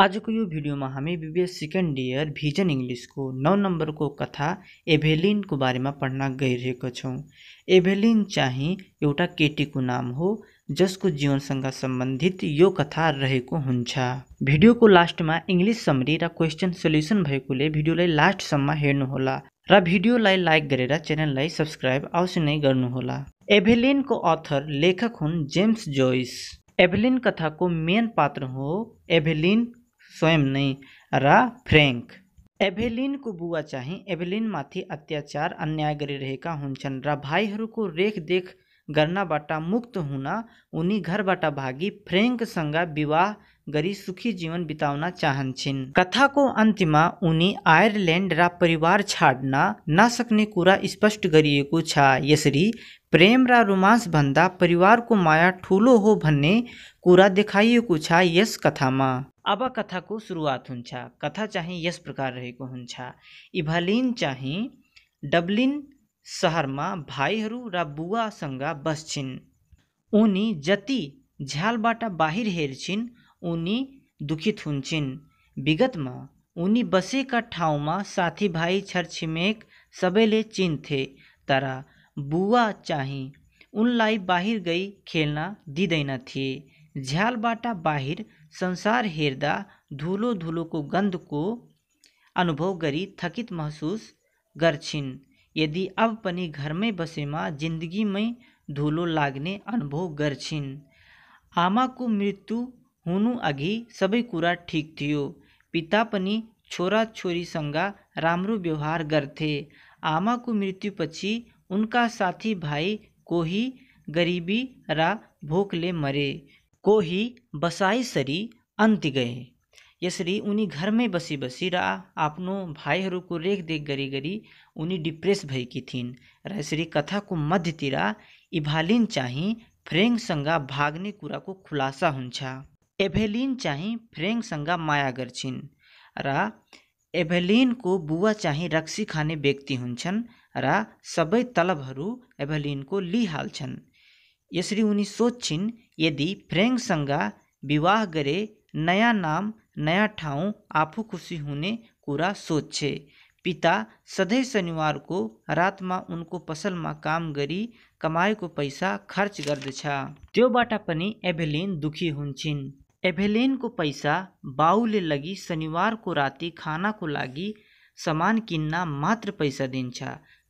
आजको यो भिडियोमा हामी बिबिएस सेकेन्ड इयर भिजन इङ्ग्लिसको नौ नम्बरको कथा एभेलिनको बारेमा पढ्न गइरहेको छौँ एभेलिन चाहिँ एउटा केटीको नाम हो जसको जीवनसँग सम्बन्धित यो कथा रहेको हुन्छ भिडियोको लास्टमा इङ्ग्लिस समरी र क्वेसन सोल्युसन भएकोले भिडियोलाई लास्टसम्म हेर्नुहोला र भिडियोलाई लाइक गरेर च्यानललाई सब्सक्राइब अवश्य नै गर्नुहोला एभेलिनको अथर लेखक हुन् जेम्स जोइस एभेलिन कथाको मेन पात्र हो एभेलिन स्वयं नहीं रा फ्रैंक एभेलिन को बुआ चाहे एभेलिन माथि अत्याचार अन्याय गरी रहेका हुन्छन् र भाइहरूको रेखदेख गर्नबाट मुक्त हुन उनी घरबाट भागी फ्रेङ्कसँग विवाह गरी सुखी जीवन बिताउन चाहन्छन् कथाको अन्त्यमा उनी आयरल्यान्ड र परिवार छाड्न नसक्ने कुरा स्पष्ट गरिएको छ यसरी प्रेम र रोमान्स भन्दा परिवारको माया ठुलो हो भन्ने कुरा देखाइएको छ यस कथामा अब कथाको सुरुवात हुन्छ कथा चाहिँ यस प्रकार रहेको हुन्छ इभालिन चाहिँ डब्लिन सहरमा भाइहरू र बुवासँग बस्छिन् उनी जति झ्यालबाट बाहिर हेर्छिन् उनी दुखित हुन्छिन् विगतमा उनी बसेका ठाउँमा साथीभाइ छरछिमेक सबैले चिन्थे तर बुवा चाहिँ उनलाई बाहिर गई खेल्न दिँदैनथिए झ्यालबाट बाहिर संसार हेर्दा धुलो धुलोको गन्धको अनुभव गरी थकित महसुस गर्छिन् यदि अब पनि घरमै बसेमा जिन्दगीमै धुलो लाग्ने अनुभव गर्छिन् आमाको मृत्यु हुनुअघि सबै कुरा ठिक थियो पिता पनि छोराछोरीसँग राम्रो व्यवहार गर्थे आमाको मृत्युपछि उनका साथीभाइ कोही गरिबी र भोकले मरे कोही बसाइसरी अन्त्य गए यसरी उनी घरमै बसी बसी र आफ्नो भाइहरूको रेखदेख गरी गरी उनी डिप्रेस भएकी थिइन् र यसरी कथाको मध्यतिर इभालिन चाहिँ फ्रेङ्कसँग भाग्ने कुराको खुलासा हुन्छ एभेलिन चाहिँ फ्रेङ्कसँग माया गर्छिन् र एभेलिनको बुवा चाहिँ रक्सी खाने व्यक्ति हुन्छन् र सबै तलबहरू एभेलिनको लिइहाल्छन् यसरी उनी सोध्छिन् यदि फ्रेङ्कसँग विवाह गरे नयाँ नाम नयाँ ठाउँ आफू खुसी हुने कुरा सोध्छे पिता सधैँ शनिवारको रातमा उनको पसलमा काम गरी कमाएको पैसा खर्च गर्दछ त्योबाट पनि एभेलिन दुखी हुन्छन् एभेलेन को पैसा बाउले लगी शनिवार को राति खाना को लगी सामान किन्ना मात्र पैसा दिन्छ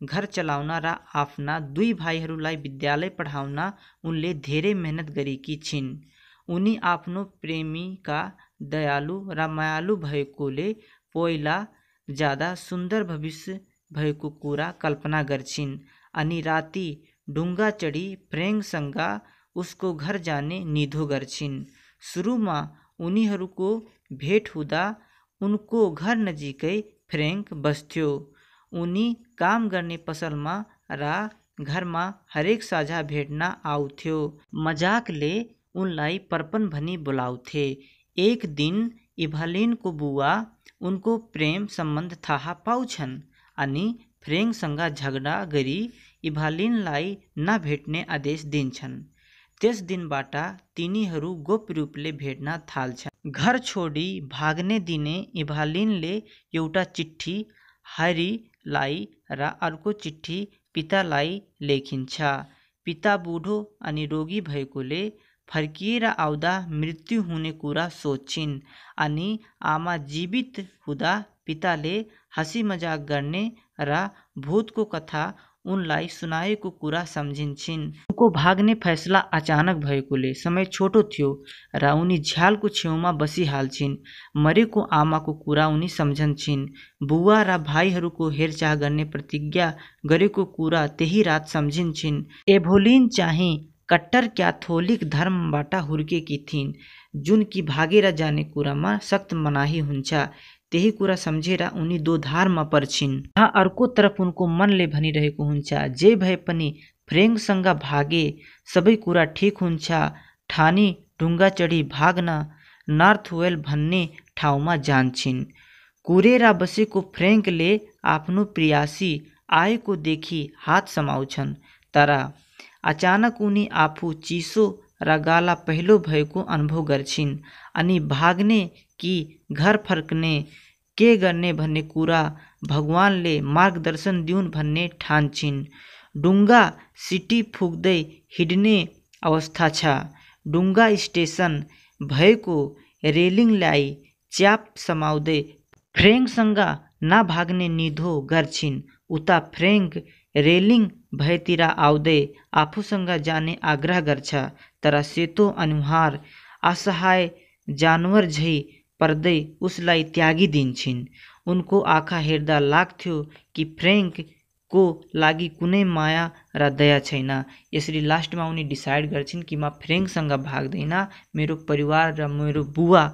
घर चलाउना र आफ्ना दुई भाइहरूलाई विद्यालय पढाउना उनले धेरै मेहनत गरेकी छिन् उनी आफ्नो प्रेमीका दयालु र मायालु भएकोले पहिला ज्यादा सुन्दर भविष्य भएको कुरा कल्पना गर्छिन् अनि राति ढुङ्गा चढी फ्रेङ्कसँग उसको घर जाने निधो गर्छिन् सुरुमा को भेट हुदा उनको घर नजिक फ्रैंक बस्थ्यो उनी काम में पसलमा घर में हरेक साझा आउथ्यो मजाक ले उनलाई परपन भनी बोलाउथे एक दिन इभालिन को बुआ उनको प्रेम संबंध था पाउछन अनि संगा झगडा गरी न भेटने आदेश दिन्छन् त्यस दिनबाट तिनीहरू गोप्य रूपले भेट्न थाल्छन् घर छोडी भाग्ने दिने इभालिनले एउटा चिठी हैरीलाई र अर्को चिठी पितालाई लेखिन्छ पिता बुढो अनि रोगी भएकोले फर्किएर आउँदा मृत्यु हुने कुरा सोच्छिन् अनि आमा जीवित हुँदा पिताले हसी मजाक गर्ने र भूतको कथा उन लाई सुनाए को कुरा समझिन छिन उनको भाग्ने फैसला अचानक भएकोले समय छोटो थियो र उनी झ्यालको छेउमा बसिहाल छिन् मरेको आमाको कुरा उनी सम्झन छिन् बुवा र भाइहरूको हेरचाह गर्ने प्रतिज्ञा गरेको कुरा त्यही रात सम्झिन छिन् एभोलिन चाहिँ कट्टर क्याथोलिक धर्मबाट हुर्केकी थिइन् जुन कि भागेर जाने कुरामा सख्त मनाही हुन्छ त्यही कुरा सम्झेर उनी दोधारमा पर्छिन् यहाँ तरफ उनको मनले भनिरहेको हुन्छ जे भए पनि फ्रेङ्कसँग भागे सबै कुरा ठिक हुन्छ ठानी ढुङ्गा चढी भाग्न नार्थवेल भन्ने ठाउँमा जान्छन् कुरेर बसेको फ्रेङ्कले आफ्नो प्रियासी आएको देखि हात समाउँछन् तर अचानक उनी आफू चिसो र गाला पहिलो भएको अनुभव गर्छिन् अनि भाग्ने कि घर फर्कने के गर्ने भन्ने कुरा भगवान्ले मार्गदर्शन दिउन् भन्ने ठान छिन् डुङ्गा सिटी पुग्दै हिँड्ने अवस्था छ डुङ्गा स्टेसन भएको रेलिङलाई च्याप समाउँदै फ्रेङ्कसँग नभाग्ने निधो गर्छिन् उता फ्रेङ्क रेलिङ भएतिर आउँदै आफूसँग जाने आग्रह गर्छ तर सेतो अनुहार असहाय जानवर झै पर्दै उसलाई त्यागिदिन्छन् उनको आँखा हेर्दा लाग्थ्यो कि फ्रेङ्कको लागि कुनै माया र दया छैन यसरी लास्टमा उनी डिसाइड गर्छिन् कि म फ्रेङ्कसँग भाग्दैन मेरो परिवार र मेरो बुवा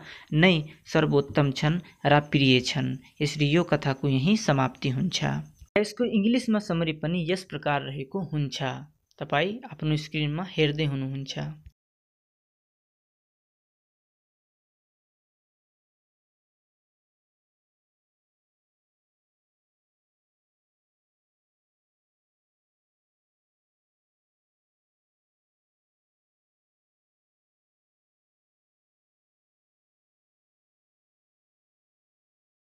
नै सर्वोत्तम छन् र प्रिय छन् यसरी यो कथाको यहीँ समाप्ति हुन्छ यसको इङ्ग्लिसमा समरी पनि यस प्रकार रहेको हुन्छ तपाईँ आफ्नो स्क्रिनमा हेर्दै हुनुहुन्छ